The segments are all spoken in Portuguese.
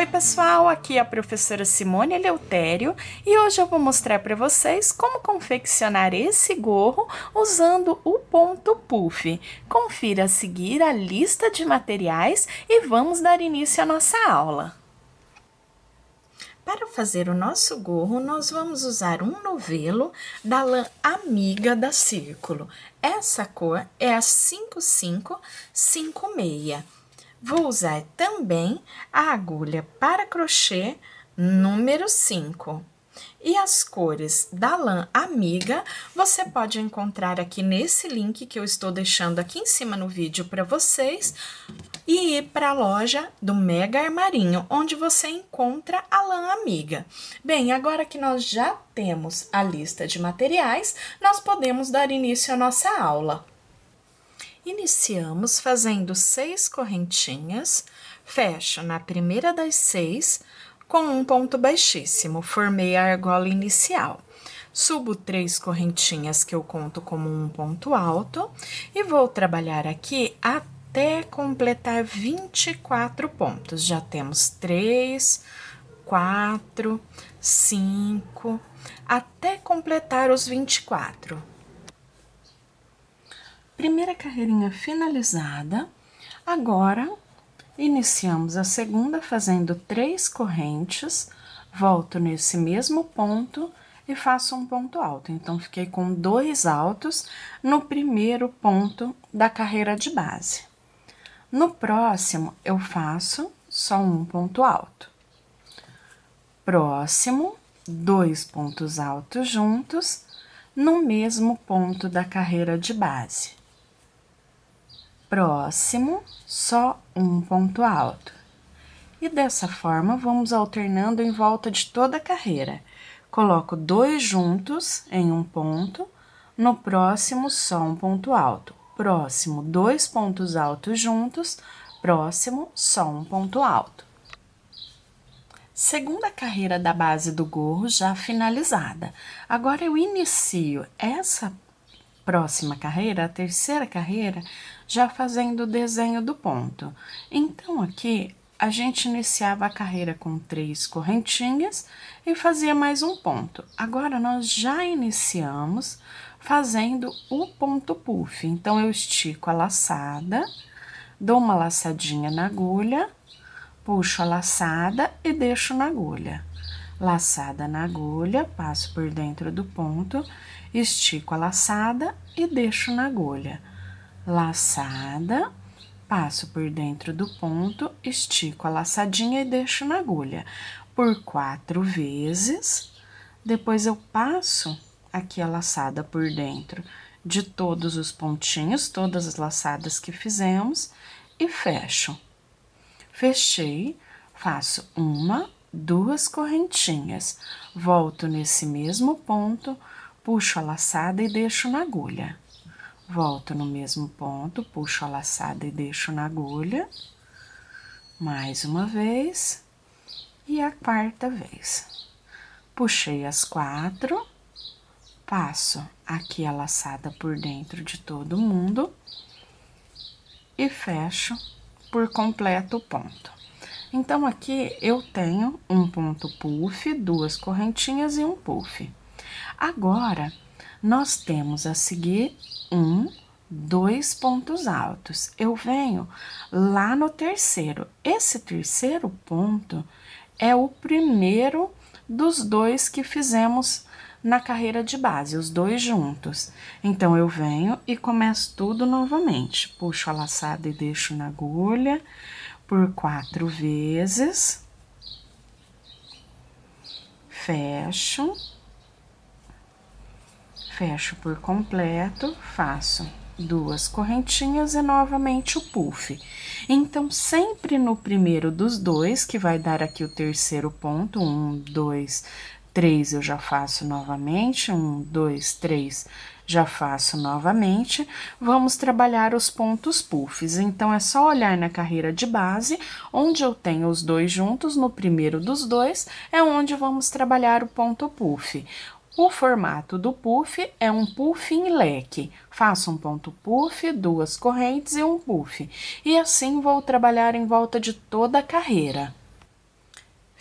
Oi pessoal, aqui é a professora Simone Eleutério e hoje eu vou mostrar para vocês como confeccionar esse gorro usando o ponto puff. Confira a seguir a lista de materiais e vamos dar início à nossa aula. Para fazer o nosso gorro, nós vamos usar um novelo da lã Amiga da Círculo. Essa cor é a 5556. Vou usar também a agulha para crochê número 5. E as cores da lã amiga você pode encontrar aqui nesse link que eu estou deixando aqui em cima no vídeo para vocês e ir para a loja do Mega Armarinho, onde você encontra a lã amiga. Bem, agora que nós já temos a lista de materiais, nós podemos dar início à nossa aula. Iniciamos fazendo seis correntinhas, fecho na primeira das seis com um ponto baixíssimo, formei a argola inicial. Subo três correntinhas que eu conto como um ponto alto e vou trabalhar aqui até completar 24 pontos. Já temos três, quatro, cinco, até completar os 24. Primeira carreirinha finalizada. Agora, iniciamos a segunda fazendo três correntes, volto nesse mesmo ponto e faço um ponto alto. Então, fiquei com dois altos no primeiro ponto da carreira de base. No próximo, eu faço só um ponto alto. Próximo, dois pontos altos juntos no mesmo ponto da carreira de base próximo, só um ponto alto. E dessa forma, vamos alternando em volta de toda a carreira. Coloco dois juntos em um ponto, no próximo, só um ponto alto. Próximo, dois pontos altos juntos, próximo, só um ponto alto. Segunda carreira da base do gorro já finalizada. Agora eu inicio essa próxima carreira, a terceira carreira, já fazendo o desenho do ponto. Então, aqui, a gente iniciava a carreira com três correntinhas e fazia mais um ponto. Agora, nós já iniciamos fazendo o ponto puff. Então, eu estico a laçada, dou uma laçadinha na agulha, puxo a laçada e deixo na agulha laçada na agulha, passo por dentro do ponto, estico a laçada e deixo na agulha. Laçada, passo por dentro do ponto, estico a laçadinha e deixo na agulha por quatro vezes. Depois eu passo aqui a laçada por dentro de todos os pontinhos, todas as laçadas que fizemos e fecho. Fechei, faço uma, duas correntinhas, volto nesse mesmo ponto, puxo a laçada e deixo na agulha. Volto no mesmo ponto, puxo a laçada e deixo na agulha, mais uma vez, e a quarta vez. Puxei as quatro, passo aqui a laçada por dentro de todo mundo e fecho por completo o ponto. Então, aqui eu tenho um ponto puff, duas correntinhas e um puff. Agora, nós temos a seguir um, dois pontos altos. Eu venho lá no terceiro. Esse terceiro ponto é o primeiro dos dois que fizemos na carreira de base, os dois juntos. Então, eu venho e começo tudo novamente. Puxo a laçada e deixo na agulha por quatro vezes, fecho, fecho por completo, faço duas correntinhas e novamente o puff. Então, sempre no primeiro dos dois, que vai dar aqui o terceiro ponto, um, dois, três, eu já faço novamente, um, dois, três, já faço novamente. Vamos trabalhar os pontos puffs. Então, é só olhar na carreira de base, onde eu tenho os dois juntos, no primeiro dos dois, é onde vamos trabalhar o ponto puff. O formato do puff é um puff em leque. Faço um ponto puff, duas correntes e um puff. E assim vou trabalhar em volta de toda a carreira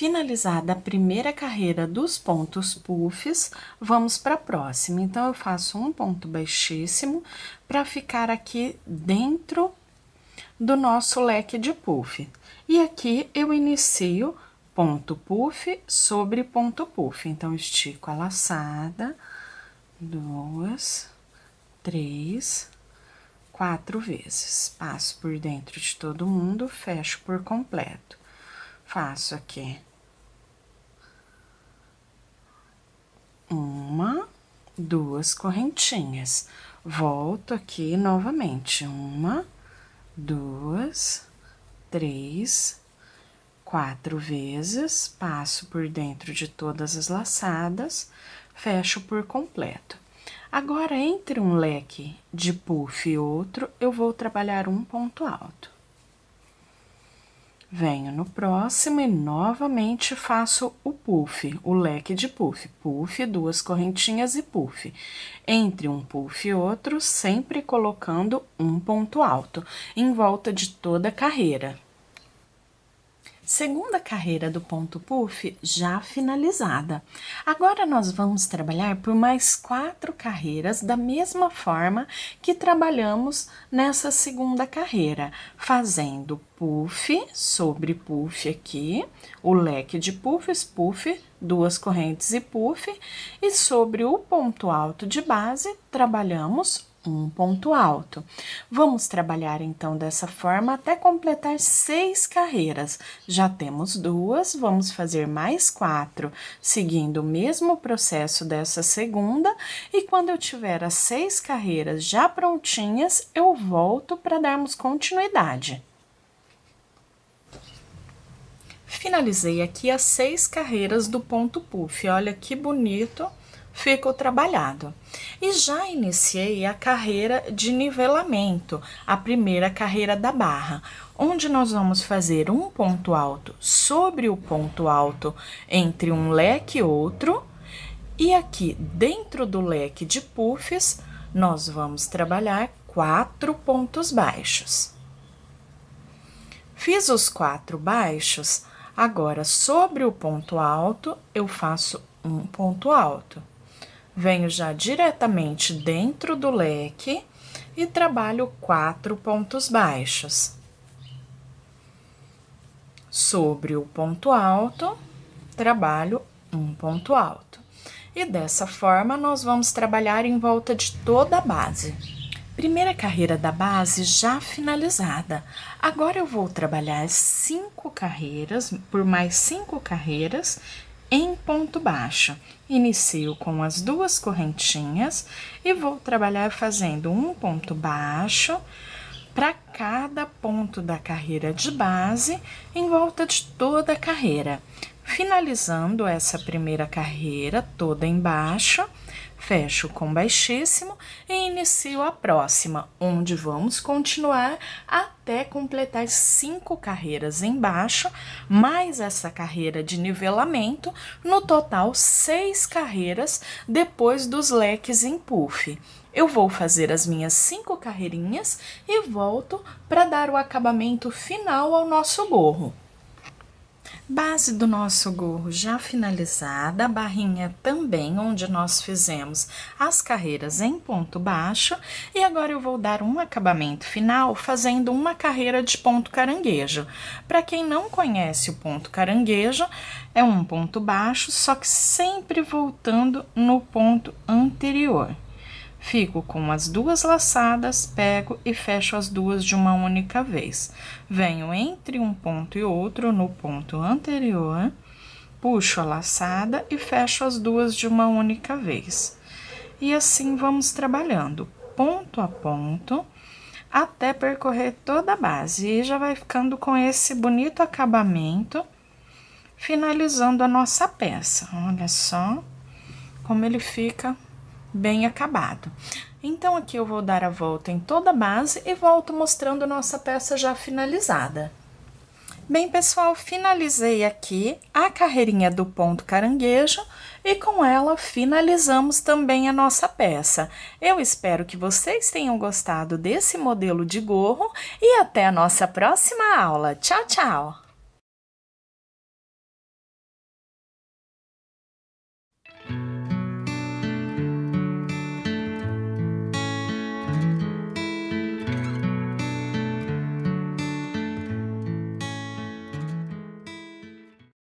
finalizada a primeira carreira dos pontos puffs, vamos para a próxima. Então, eu faço um ponto baixíssimo para ficar aqui dentro do nosso leque de puff. E aqui eu inicio ponto puff sobre ponto puff. Então, estico a laçada, duas, três, quatro vezes. Passo por dentro de todo mundo, fecho por completo. Faço aqui uma, duas correntinhas. Volto aqui novamente, uma, duas, três, quatro vezes, passo por dentro de todas as laçadas, fecho por completo. Agora, entre um leque de puff e outro, eu vou trabalhar um ponto alto. Venho no próximo e novamente faço o puff, o leque de puff. Puff, duas correntinhas e puff. Entre um puff e outro, sempre colocando um ponto alto, em volta de toda a carreira. Segunda carreira do ponto puff já finalizada. Agora nós vamos trabalhar por mais quatro carreiras da mesma forma que trabalhamos nessa segunda carreira, fazendo puff sobre puff aqui, o leque de puffs, puff, duas correntes e puff, e sobre o ponto alto de base trabalhamos um ponto alto. Vamos trabalhar então dessa forma até completar seis carreiras. Já temos duas, vamos fazer mais quatro, seguindo o mesmo processo dessa segunda. E quando eu tiver as seis carreiras já prontinhas, eu volto para darmos continuidade. Finalizei aqui as seis carreiras do ponto puff. Olha que bonito ficou trabalhado e já iniciei a carreira de nivelamento, a primeira carreira da barra, onde nós vamos fazer um ponto alto sobre o ponto alto entre um leque e outro, e aqui dentro do leque de puffs nós vamos trabalhar quatro pontos baixos. Fiz os quatro baixos, agora sobre o ponto alto eu faço um ponto alto venho já diretamente dentro do leque e trabalho quatro pontos baixos. Sobre o ponto alto, trabalho um ponto alto. E dessa forma, nós vamos trabalhar em volta de toda a base. Primeira carreira da base já finalizada. Agora eu vou trabalhar cinco carreiras, por mais cinco carreiras, em ponto baixo. Inicio com as duas correntinhas e vou trabalhar fazendo um ponto baixo para cada ponto da carreira de base em volta de toda a carreira. Finalizando essa primeira carreira toda em fecho com baixíssimo e inicio a próxima, onde vamos continuar até completar cinco carreiras em mais essa carreira de nivelamento, no total seis carreiras depois dos leques em puff. Eu vou fazer as minhas cinco carreirinhas e volto para dar o acabamento final ao nosso gorro. Base do nosso gorro já finalizada, a barrinha também, onde nós fizemos as carreiras em ponto baixo. E agora eu vou dar um acabamento final fazendo uma carreira de ponto caranguejo. Para quem não conhece o ponto caranguejo, é um ponto baixo, só que sempre voltando no ponto anterior. Fico com as duas laçadas, pego e fecho as duas de uma única vez. Venho entre um ponto e outro no ponto anterior, puxo a laçada e fecho as duas de uma única vez. E assim vamos trabalhando ponto a ponto até percorrer toda a base e já vai ficando com esse bonito acabamento, finalizando a nossa peça. Olha só como ele fica bem acabado. Então, aqui eu vou dar a volta em toda a base e volto mostrando nossa peça já finalizada. Bem, pessoal, finalizei aqui a carreirinha do ponto caranguejo e com ela finalizamos também a nossa peça. Eu espero que vocês tenham gostado desse modelo de gorro e até a nossa próxima aula. Tchau, tchau!